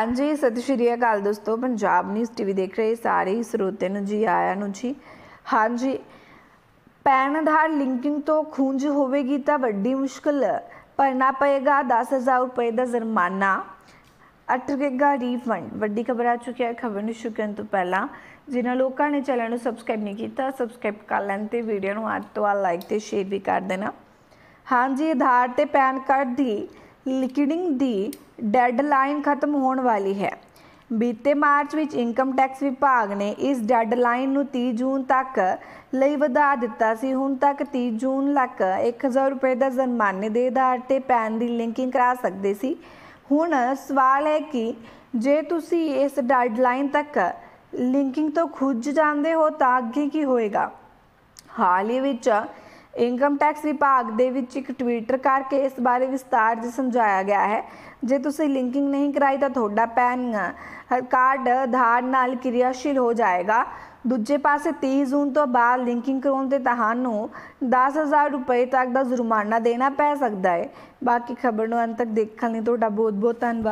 ਹਾਂਜੀ ਸਤਿ ਸ਼੍ਰੀ ਅਕਾਲ ਦੋਸਤੋ ਪੰਜਾਬ ਨਿਊਜ਼ ਟੀਵੀ ਦੇਖ ਰਹੇ ਸਾਰੇ ਸਰੋਤਿਆਂ ਨੂੰ ਜੀ ਆਇਆਂ ਨੂੰ ਜੀ ਹਾਂਜੀ ਪੈਨ ਆਧਾਰ ਲਿੰਕਿੰਗ ਤੋਂ ਖੁੰਝ ਹੋਵੇਗੀ ਤਾਂ ਵੱਡੀ ਮੁਸ਼ਕਲ ਭਰਨਾ ਪਏਗਾ 10000 ਰੁਪਏ ਦਾ ਜੁਰਮਾਨਾ ਅਟਕੇਗਾ ਰੀਫੰਡ ਵੱਡੀ ਖਬਰ ਆ ਚੁੱਕੀ ਹੈ ਖਬਰ ਨੂੰ ਸ਼ੁਰੂ ਤੋਂ ਪਹਿਲਾਂ ਜਿਨ੍ਹਾਂ ਲੋਕਾਂ ਨੇ ਚੈਨਲ ਨੂੰ ਸਬਸਕ੍ਰਾਈਬ ਨਹੀਂ ਕੀਤਾ ਸਬਸਕ੍ਰਾਈਬ ਕਰ ਲੈਣ ਤੇ ਵੀਡੀਓ ਨੂੰ ਅੱਜ ਤੋਂ ਆ ਲਾਈਕ ਤੇ ਸ਼ੇਅਰ ਵੀ ਕਰ ਦੇਣਾ ਹਾਂਜੀ ਆਧਾਰ ਤੇ ਪੈਨ ਕਾਰਡ ਦੀ ਲਿਕਡਿੰਗ ਦੀ ਡੈਡਲਾਈਨ ਖਤਮ ਹੋਣ ਵਾਲੀ ਹੈ ਬੀਤੇ ਮਾਰਚ ਵਿੱਚ ਇਨਕਮ ਟੈਕਸ ਵਿਭਾਗ ਨੇ ਇਸ ਡੈਡਲਾਈਨ ਨੂੰ 30 ਜੂਨ ਤੱਕ ਲਈ ਵਧਾ ਦਿੱਤਾ ਸੀ ਹੁਣ ਤੱਕ 30 ਜੂਨ ਲੱਕ 1000 ਰੁਪਏ ਦਾ ਜ਼ਰਮਾਨੇ ਦੇ ਆਧਾਰ ਤੇ ਪੈਨ ਦੀ ਲਿੰਕਿੰਗ ਕਰਾ ਸਕਦੇ ਸੀ ਹੁਣ ਸਵਾਲ ਹੈ ਕਿ ਜੇ ਤੁਸੀਂ ਇਸ ਡੈਡਲਾਈਨ ਤੱਕ ਲਿੰਕਿੰਗ ਤੋਂ ਖੁੱਜ ਜਾਂਦੇ ਹੋ ਤਾਂ ਅੱਗੇ ਕੀ ਹੋਏਗਾ ਹਾਲ ਹੀ ਵਿੱਚ ਇਨਕਮ ਟੈਕਸ ਵਿਭਾਗ ਦੇ ਵਿੱਚ ਇੱਕ ਟਵਿੱਟਰ ਕਰਕੇ ਇਸ ਬਾਰੇ ਵਿਸਤਾਰ ਜਿ ਸਮਝਾਇਆ ਗਿਆ ਹੈ ਜੇ ਤੁਸੀਂ ਲਿੰਕਿੰਗ ਨਹੀਂ ਕਰਾਈ ਤਾਂ ਤੁਹਾਡਾ ਪੈਨ ਕਾਰਡ ਆਧਾਰ ਨਾਲ ਕਿਰਿਆਸ਼ੀਲ ਹੋ ਜਾਏਗਾ ਦੂਜੇ ਪਾਸੇ 30 ਜੂਨ ਤੋਂ ਬਾਅਦ ਲਿੰਕਿੰਗ ਕਰਾਉਣ ਤੇ ਤੁਹਾਨੂੰ 10000 ਰੁਪਏ ਤੱਕ ਦਾ ਜੁਰਮਾਨਾ ਦੇਣਾ ਪੈ ਸਕਦਾ ਹੈ ਬਾਕੀ ਖਬਰ ਨੂੰ ਅੰਤ ਤੱਕ ਦੇਖਣ ਲਈ ਤੁਹਾਡਾ ਬਹੁਤ ਬਹੁਤ ਧੰਨਵਾਦ